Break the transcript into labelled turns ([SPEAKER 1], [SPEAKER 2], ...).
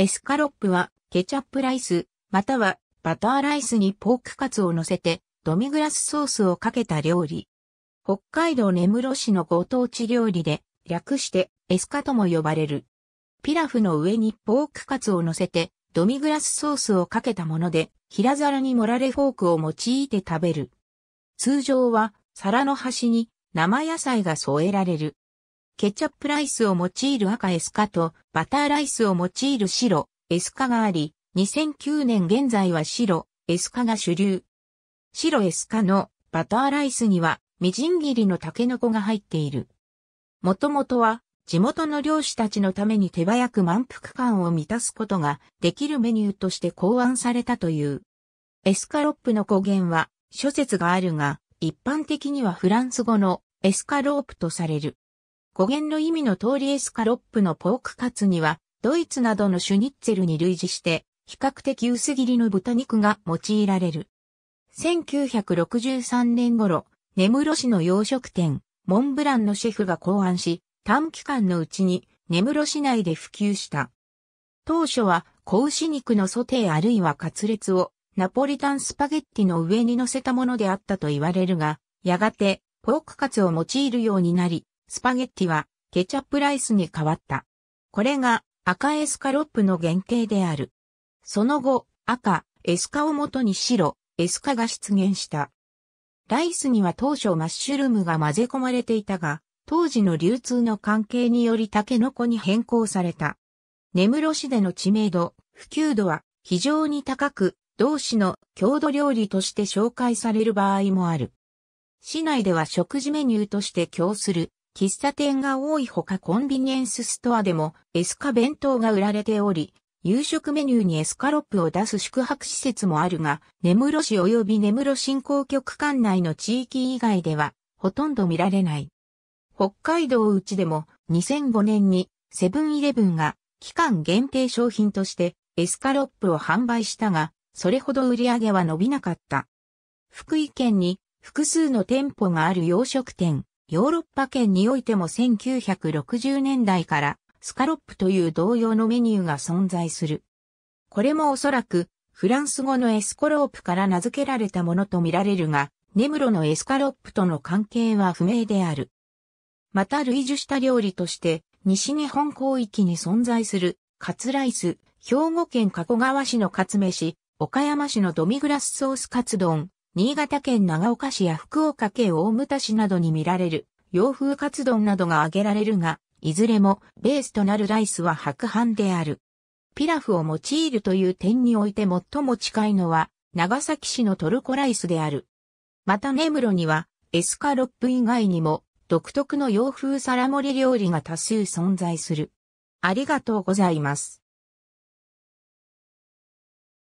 [SPEAKER 1] エスカロップはケチャップライス、またはバターライスにポークカツを乗せてドミグラスソースをかけた料理。北海道根室市のご当地料理で略してエスカとも呼ばれる。ピラフの上にポークカツを乗せてドミグラスソースをかけたもので平皿に盛られフォークを用いて食べる。通常は皿の端に生野菜が添えられる。ケチャップライスを用いる赤エスカと、バターライスを用いる白、エスカがあり、2009年現在は白、エスカが主流。白エスカのバターライスには、みじん切りのタケノコが入っている。もともとは、地元の漁師たちのために手早く満腹感を満たすことができるメニューとして考案されたという。エスカロップの語源は諸説があるが、一般的にはフランス語のエスカロープとされる。語源の意味の通りエスカロップのポークカツには、ドイツなどのシュニッツェルに類似して、比較的薄切りの豚肉が用いられる。1963年頃、根室市の洋食店、モンブランのシェフが考案し、短期間のうちに根室市内で普及した。当初は、子牛肉のソテーあるいはカツレツをナポリタンスパゲッティの上に乗せたものであったと言われるが、やがてポークカツを用いるようになり、スパゲッティはケチャップライスに変わった。これが赤エスカロップの原型である。その後、赤、エスカをもとに白、エスカが出現した。ライスには当初マッシュルームが混ぜ込まれていたが、当時の流通の関係によりタケノコに変更された。根室市での知名度、普及度は非常に高く、同市の郷土料理として紹介される場合もある。市内では食事メニューとして供する喫茶店が多いほかコンビニエンスストアでもエスカ弁当が売られており、夕食メニューにエスカロップを出す宿泊施設もあるが、根室市及び根室振興局管内の地域以外では、ほとんど見られない。北海道うちでも2005年にセブンイレブンが期間限定商品としてエスカロップを販売したが、それほど売り上げは伸びなかった。福井県に複数の店舗がある洋食店、ヨーロッパ圏においても1960年代からスカロップという同様のメニューが存在する。これもおそらくフランス語のエスコロープから名付けられたものとみられるが、ネムロのエスカロップとの関係は不明である。また類似した料理として西日本広域に存在するカツライス、兵庫県加古川市のカツ飯、岡山市のドミグラスソースカツ丼、新潟県長岡市や福岡県大牟田市などに見られる洋風カツ丼などが挙げられるが、いずれもベースとなるライスは白飯である。ピラフを用いるという点において最も近いのは長崎市のトルコライスである。また根室にはエスカロップ以外にも独特の洋風皿盛り料理が多数存在する。ありがとうございます。